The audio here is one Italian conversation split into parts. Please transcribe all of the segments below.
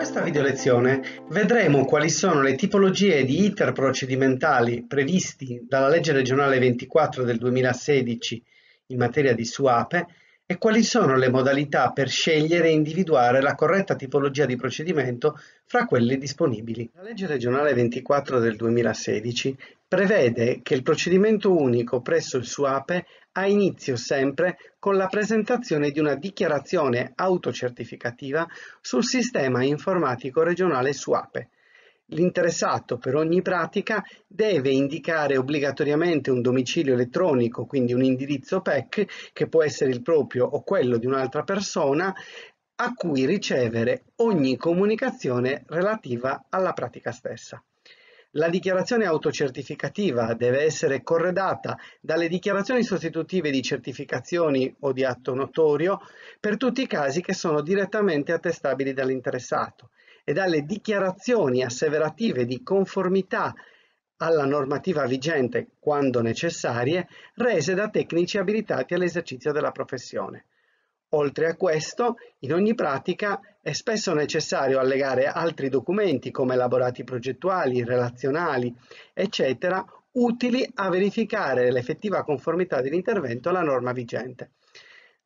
questa videolezione vedremo quali sono le tipologie di iter procedimentali previsti dalla legge regionale 24 del 2016 in materia di SUAPE e quali sono le modalità per scegliere e individuare la corretta tipologia di procedimento fra quelle disponibili. La legge regionale 24 del 2016 prevede che il procedimento unico presso il SUAPE ha inizio sempre con la presentazione di una dichiarazione autocertificativa sul sistema informatico regionale SUAPE L'interessato per ogni pratica deve indicare obbligatoriamente un domicilio elettronico, quindi un indirizzo PEC, che può essere il proprio o quello di un'altra persona, a cui ricevere ogni comunicazione relativa alla pratica stessa. La dichiarazione autocertificativa deve essere corredata dalle dichiarazioni sostitutive di certificazioni o di atto notorio per tutti i casi che sono direttamente attestabili dall'interessato e dalle dichiarazioni asseverative di conformità alla normativa vigente quando necessarie, rese da tecnici abilitati all'esercizio della professione. Oltre a questo, in ogni pratica è spesso necessario allegare altri documenti come elaborati progettuali, relazionali, eccetera, utili a verificare l'effettiva conformità dell'intervento alla norma vigente.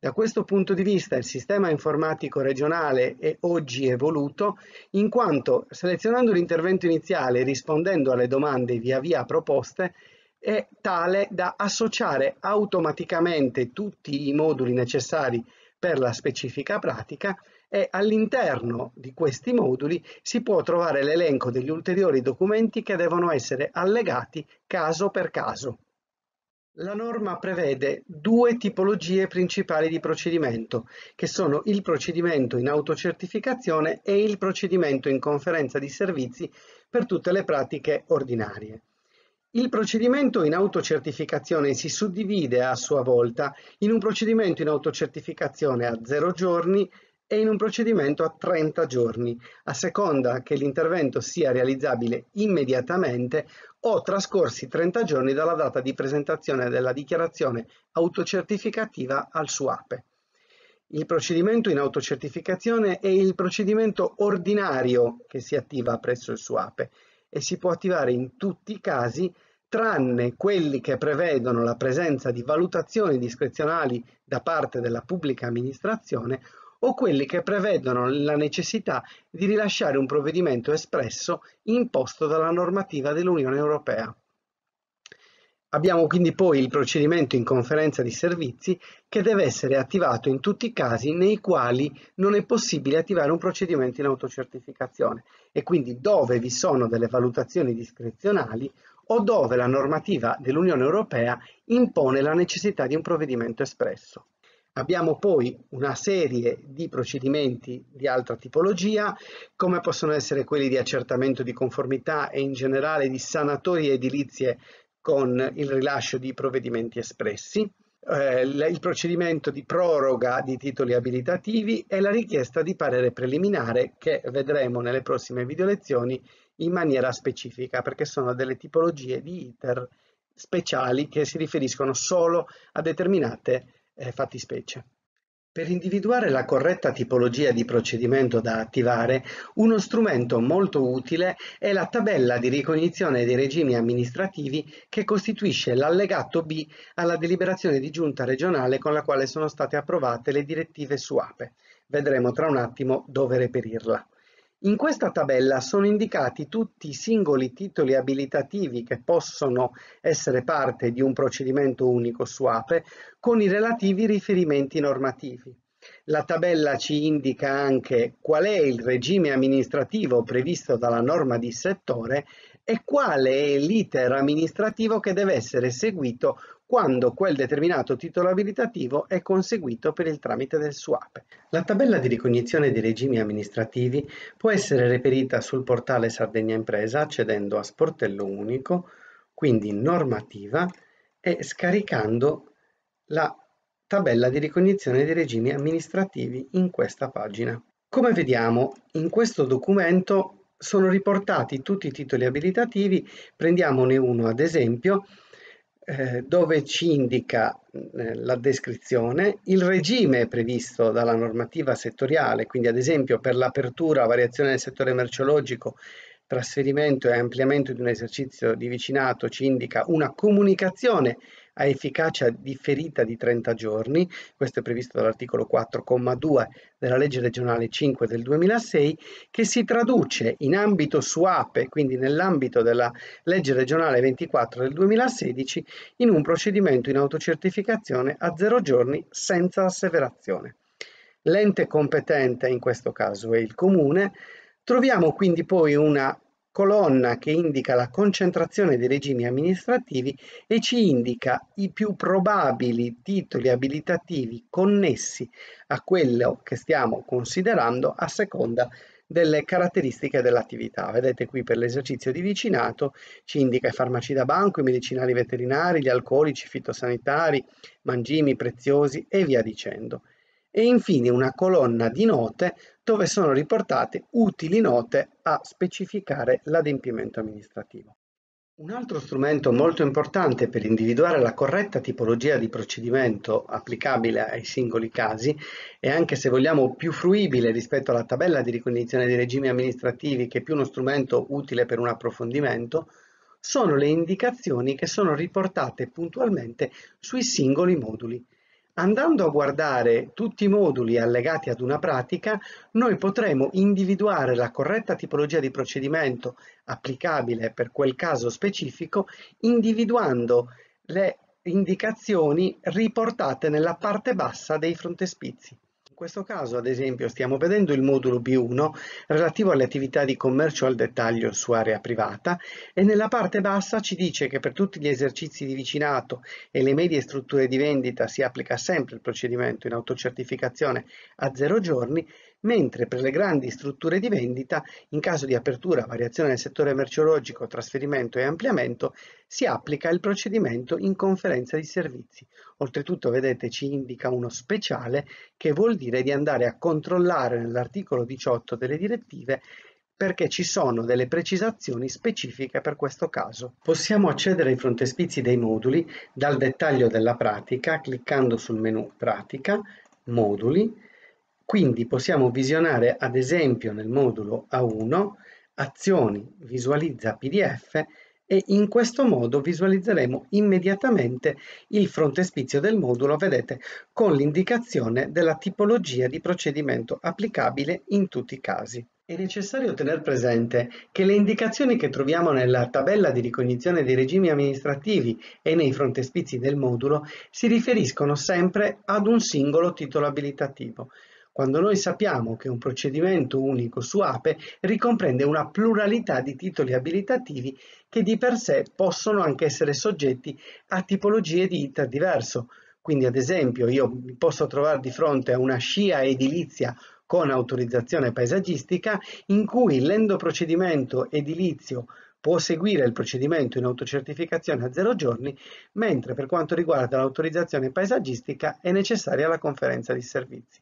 Da questo punto di vista il sistema informatico regionale è oggi evoluto in quanto selezionando l'intervento iniziale e rispondendo alle domande via via proposte è tale da associare automaticamente tutti i moduli necessari per la specifica pratica e all'interno di questi moduli si può trovare l'elenco degli ulteriori documenti che devono essere allegati caso per caso. La norma prevede due tipologie principali di procedimento, che sono il procedimento in autocertificazione e il procedimento in conferenza di servizi per tutte le pratiche ordinarie. Il procedimento in autocertificazione si suddivide a sua volta in un procedimento in autocertificazione a 0 giorni e in un procedimento a 30 giorni, a seconda che l'intervento sia realizzabile immediatamente o trascorsi 30 giorni dalla data di presentazione della dichiarazione autocertificativa al SUAPE. Il procedimento in autocertificazione è il procedimento ordinario che si attiva presso il SUAPE e si può attivare in tutti i casi tranne quelli che prevedono la presenza di valutazioni discrezionali da parte della pubblica amministrazione o quelli che prevedono la necessità di rilasciare un provvedimento espresso imposto dalla normativa dell'Unione Europea. Abbiamo quindi poi il procedimento in conferenza di servizi che deve essere attivato in tutti i casi nei quali non è possibile attivare un procedimento in autocertificazione e quindi dove vi sono delle valutazioni discrezionali o dove la normativa dell'Unione Europea impone la necessità di un provvedimento espresso. Abbiamo poi una serie di procedimenti di altra tipologia, come possono essere quelli di accertamento di conformità e in generale di sanatorie edilizie con il rilascio di provvedimenti espressi, eh, il procedimento di proroga di titoli abilitativi e la richiesta di parere preliminare che vedremo nelle prossime video lezioni in maniera specifica perché sono delle tipologie di ITER speciali che si riferiscono solo a determinate eh, fattispecie. Per individuare la corretta tipologia di procedimento da attivare, uno strumento molto utile è la tabella di ricognizione dei regimi amministrativi che costituisce l'allegato B alla deliberazione di giunta regionale con la quale sono state approvate le direttive su APE. Vedremo tra un attimo dove reperirla. In questa tabella sono indicati tutti i singoli titoli abilitativi che possono essere parte di un procedimento unico su APE con i relativi riferimenti normativi. La tabella ci indica anche qual è il regime amministrativo previsto dalla norma di settore e quale è l'iter amministrativo che deve essere seguito quando quel determinato titolo abilitativo è conseguito per il tramite del SUAPE. La tabella di ricognizione dei regimi amministrativi può essere reperita sul portale Sardegna Impresa accedendo a Sportello Unico, quindi normativa, e scaricando la tabella di ricognizione dei regimi amministrativi in questa pagina. Come vediamo, in questo documento sono riportati tutti i titoli abilitativi, prendiamone uno ad esempio, eh, dove ci indica eh, la descrizione, il regime previsto dalla normativa settoriale, quindi ad esempio per l'apertura, variazione del settore merceologico, trasferimento e ampliamento di un esercizio di vicinato, ci indica una comunicazione ha efficacia differita di 30 giorni, questo è previsto dall'articolo 4,2 della legge regionale 5 del 2006, che si traduce in ambito SUAPE, quindi nell'ambito della legge regionale 24 del 2016, in un procedimento in autocertificazione a 0 giorni senza asseverazione. L'ente competente in questo caso è il comune, Troviamo quindi poi una colonna che indica la concentrazione dei regimi amministrativi e ci indica i più probabili titoli abilitativi connessi a quello che stiamo considerando a seconda delle caratteristiche dell'attività. Vedete qui per l'esercizio di vicinato ci indica i farmaci da banco, i medicinali veterinari, gli alcolici, i fitosanitari, mangimi preziosi e via dicendo e infine una colonna di note dove sono riportate utili note a specificare l'adempimento amministrativo. Un altro strumento molto importante per individuare la corretta tipologia di procedimento applicabile ai singoli casi e anche se vogliamo più fruibile rispetto alla tabella di ricognizione dei regimi amministrativi che è più uno strumento utile per un approfondimento, sono le indicazioni che sono riportate puntualmente sui singoli moduli. Andando a guardare tutti i moduli allegati ad una pratica, noi potremo individuare la corretta tipologia di procedimento applicabile per quel caso specifico, individuando le indicazioni riportate nella parte bassa dei frontespizi. In questo caso, ad esempio, stiamo vedendo il modulo B1 relativo alle attività di commercio al dettaglio su area privata e nella parte bassa ci dice che per tutti gli esercizi di vicinato e le medie strutture di vendita si applica sempre il procedimento in autocertificazione a zero giorni mentre per le grandi strutture di vendita, in caso di apertura, variazione nel settore merceologico, trasferimento e ampliamento, si applica il procedimento in conferenza di servizi. Oltretutto, vedete, ci indica uno speciale che vuol dire di andare a controllare nell'articolo 18 delle direttive perché ci sono delle precisazioni specifiche per questo caso. Possiamo accedere ai frontespizi dei moduli dal dettaglio della pratica cliccando sul menu Pratica, Moduli, quindi possiamo visionare ad esempio nel modulo A1 azioni visualizza PDF e in questo modo visualizzeremo immediatamente il frontespizio del modulo, vedete, con l'indicazione della tipologia di procedimento applicabile in tutti i casi. È necessario tenere presente che le indicazioni che troviamo nella tabella di ricognizione dei regimi amministrativi e nei frontespizi del modulo si riferiscono sempre ad un singolo titolo abilitativo, quando noi sappiamo che un procedimento unico su APE ricomprende una pluralità di titoli abilitativi che di per sé possono anche essere soggetti a tipologie di ITER diverso. Quindi ad esempio io mi posso trovare di fronte a una scia edilizia con autorizzazione paesaggistica in cui l'endoprocedimento edilizio può seguire il procedimento in autocertificazione a zero giorni, mentre per quanto riguarda l'autorizzazione paesaggistica è necessaria la conferenza di servizi.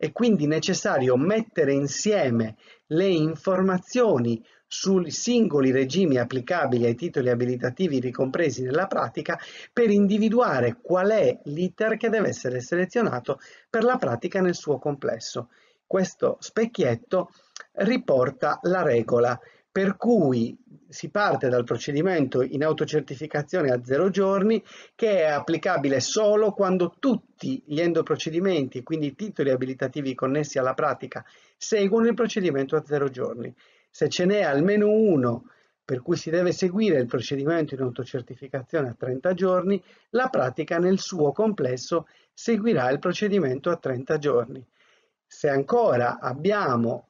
È quindi necessario mettere insieme le informazioni sui singoli regimi applicabili ai titoli abilitativi ricompresi nella pratica per individuare qual è l'iter che deve essere selezionato per la pratica nel suo complesso. Questo specchietto riporta la regola per cui si parte dal procedimento in autocertificazione a zero giorni che è applicabile solo quando tutti gli endoprocedimenti, quindi i titoli abilitativi connessi alla pratica, seguono il procedimento a zero giorni. Se ce n'è almeno uno per cui si deve seguire il procedimento in autocertificazione a 30 giorni, la pratica nel suo complesso seguirà il procedimento a 30 giorni. Se ancora abbiamo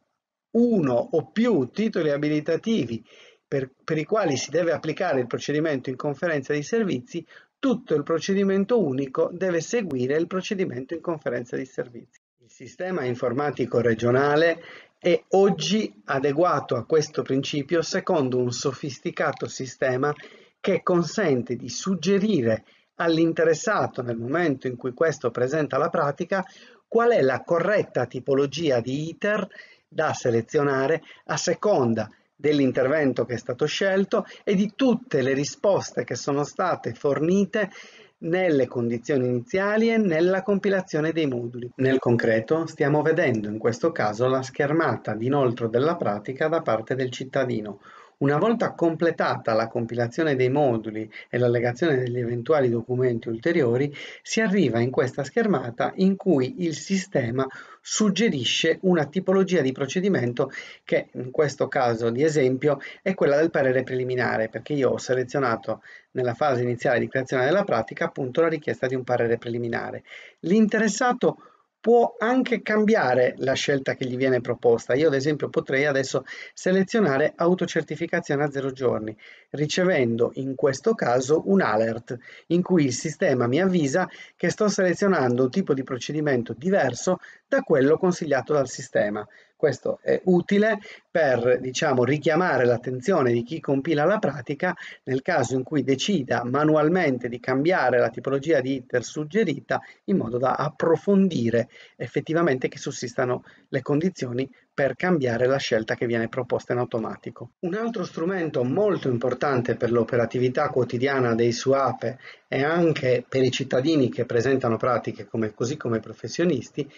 uno o più titoli abilitativi per, per i quali si deve applicare il procedimento in conferenza di servizi, tutto il procedimento unico deve seguire il procedimento in conferenza di servizi. Il sistema informatico regionale è oggi adeguato a questo principio secondo un sofisticato sistema che consente di suggerire all'interessato nel momento in cui questo presenta la pratica qual è la corretta tipologia di ITER da selezionare a seconda dell'intervento che è stato scelto e di tutte le risposte che sono state fornite nelle condizioni iniziali e nella compilazione dei moduli. Nel concreto stiamo vedendo in questo caso la schermata di inoltro della pratica da parte del cittadino, una volta completata la compilazione dei moduli e l'allegazione degli eventuali documenti ulteriori, si arriva in questa schermata in cui il sistema suggerisce una tipologia di procedimento che in questo caso di esempio è quella del parere preliminare, perché io ho selezionato nella fase iniziale di creazione della pratica appunto la richiesta di un parere preliminare. L'interessato può anche cambiare la scelta che gli viene proposta. Io ad esempio potrei adesso selezionare autocertificazione a zero giorni, ricevendo in questo caso un alert in cui il sistema mi avvisa che sto selezionando un tipo di procedimento diverso da quello consigliato dal sistema. Questo è utile per diciamo, richiamare l'attenzione di chi compila la pratica nel caso in cui decida manualmente di cambiare la tipologia di iter suggerita in modo da approfondire effettivamente che sussistano le condizioni per cambiare la scelta che viene proposta in automatico. Un altro strumento molto importante per l'operatività quotidiana dei SUAPE e anche per i cittadini che presentano pratiche come, così come i professionisti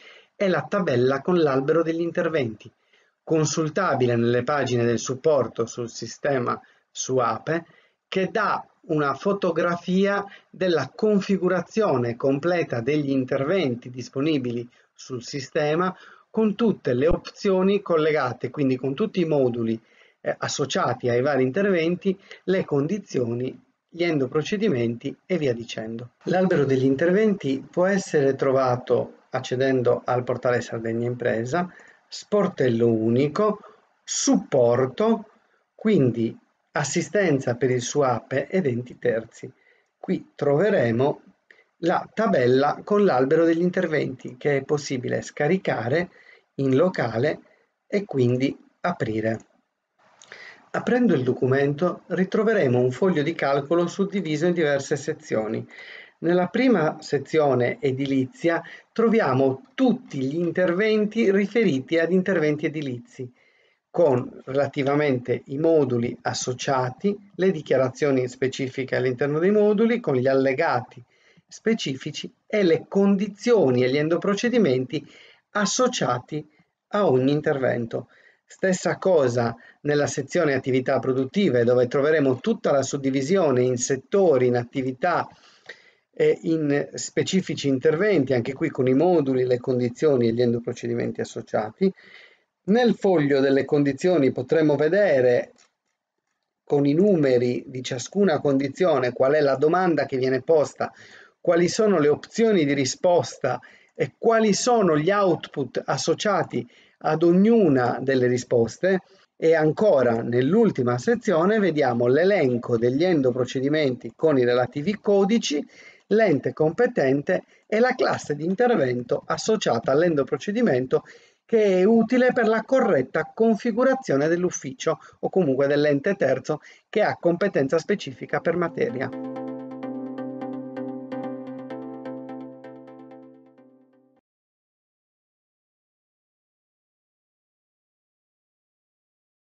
è la tabella con l'albero degli interventi, consultabile nelle pagine del supporto sul sistema SUAPE, che dà una fotografia della configurazione completa degli interventi disponibili sul sistema con tutte le opzioni collegate, quindi con tutti i moduli eh, associati ai vari interventi, le condizioni, gli endoprocedimenti e via dicendo. L'albero degli interventi può essere trovato accedendo al portale Sardegna Impresa, sportello unico, supporto, quindi assistenza per il SUAPE ed enti terzi. Qui troveremo la tabella con l'albero degli interventi che è possibile scaricare in locale e quindi aprire. Aprendo il documento ritroveremo un foglio di calcolo suddiviso in diverse sezioni nella prima sezione edilizia troviamo tutti gli interventi riferiti ad interventi edilizi, con relativamente i moduli associati, le dichiarazioni specifiche all'interno dei moduli, con gli allegati specifici e le condizioni e gli endoprocedimenti associati a ogni intervento. Stessa cosa nella sezione attività produttive dove troveremo tutta la suddivisione in settori, in attività, e in specifici interventi, anche qui con i moduli, le condizioni e gli endoprocedimenti associati. Nel foglio delle condizioni potremo vedere con i numeri di ciascuna condizione qual è la domanda che viene posta, quali sono le opzioni di risposta e quali sono gli output associati ad ognuna delle risposte e ancora nell'ultima sezione vediamo l'elenco degli endoprocedimenti con i relativi codici l'ente competente e la classe di intervento associata all'endoprocedimento che è utile per la corretta configurazione dell'ufficio o comunque dell'ente terzo che ha competenza specifica per materia.